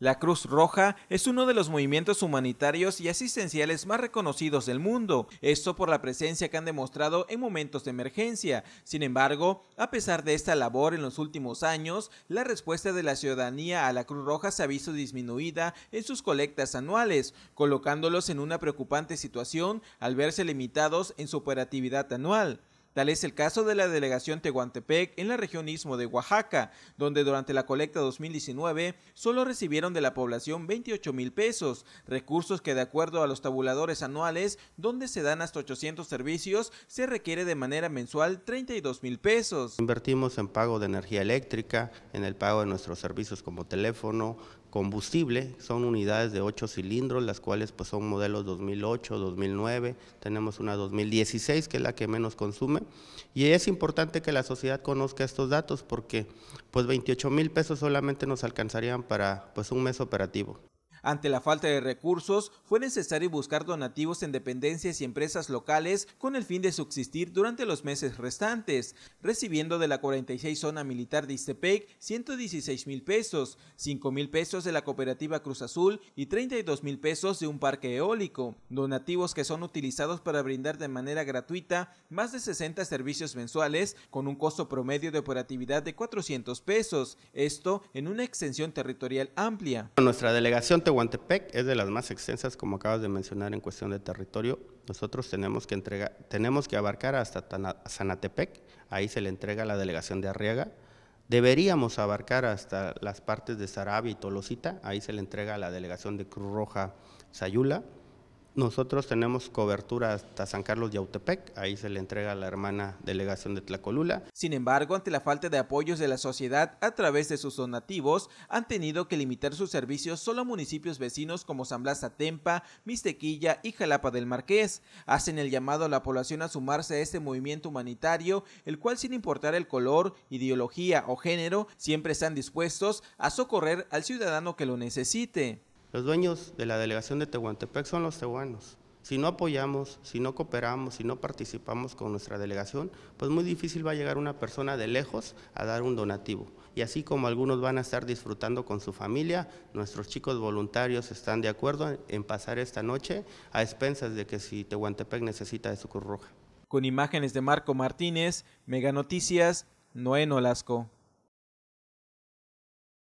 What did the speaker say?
La Cruz Roja es uno de los movimientos humanitarios y asistenciales más reconocidos del mundo, esto por la presencia que han demostrado en momentos de emergencia. Sin embargo, a pesar de esta labor en los últimos años, la respuesta de la ciudadanía a la Cruz Roja se ha visto disminuida en sus colectas anuales, colocándolos en una preocupante situación al verse limitados en su operatividad anual. Tal es el caso de la delegación Tehuantepec en la región Istmo de Oaxaca, donde durante la colecta 2019 solo recibieron de la población 28 mil pesos, recursos que de acuerdo a los tabuladores anuales, donde se dan hasta 800 servicios, se requiere de manera mensual 32 mil pesos. Invertimos en pago de energía eléctrica, en el pago de nuestros servicios como teléfono, combustible, son unidades de 8 cilindros, las cuales pues son modelos 2008, 2009, tenemos una 2016 que es la que menos consume y es importante que la sociedad conozca estos datos porque pues 28 mil pesos solamente nos alcanzarían para pues un mes operativo. Ante la falta de recursos, fue necesario buscar donativos en dependencias y empresas locales con el fin de subsistir durante los meses restantes, recibiendo de la 46 Zona Militar de Istepec 116 mil pesos, 5 mil pesos de la Cooperativa Cruz Azul y 32 mil pesos de un parque eólico, donativos que son utilizados para brindar de manera gratuita más de 60 servicios mensuales con un costo promedio de operatividad de 400 pesos, esto en una extensión territorial amplia. Nuestra delegación Tehuantepec es de las más extensas, como acabas de mencionar, en cuestión de territorio. Nosotros tenemos que, tenemos que abarcar hasta Sanatepec, ahí se le entrega la delegación de Arriaga. Deberíamos abarcar hasta las partes de Sarabia y Tolosita, ahí se le entrega la delegación de Cruz Roja Sayula. Nosotros tenemos cobertura hasta San Carlos de Autepec, ahí se le entrega a la hermana delegación de Tlacolula. Sin embargo, ante la falta de apoyos de la sociedad a través de sus donativos, han tenido que limitar sus servicios solo a municipios vecinos como San Blas Atempa, Mistequilla y Jalapa del Marqués. Hacen el llamado a la población a sumarse a este movimiento humanitario, el cual sin importar el color, ideología o género, siempre están dispuestos a socorrer al ciudadano que lo necesite. Los dueños de la delegación de Tehuantepec son los tehuanos. Si no apoyamos, si no cooperamos, si no participamos con nuestra delegación, pues muy difícil va a llegar una persona de lejos a dar un donativo. Y así como algunos van a estar disfrutando con su familia, nuestros chicos voluntarios están de acuerdo en pasar esta noche a expensas de que si Tehuantepec necesita de su Cruz Roja. Con imágenes de Marco Martínez, Mega Noticias, Noé Nolasco.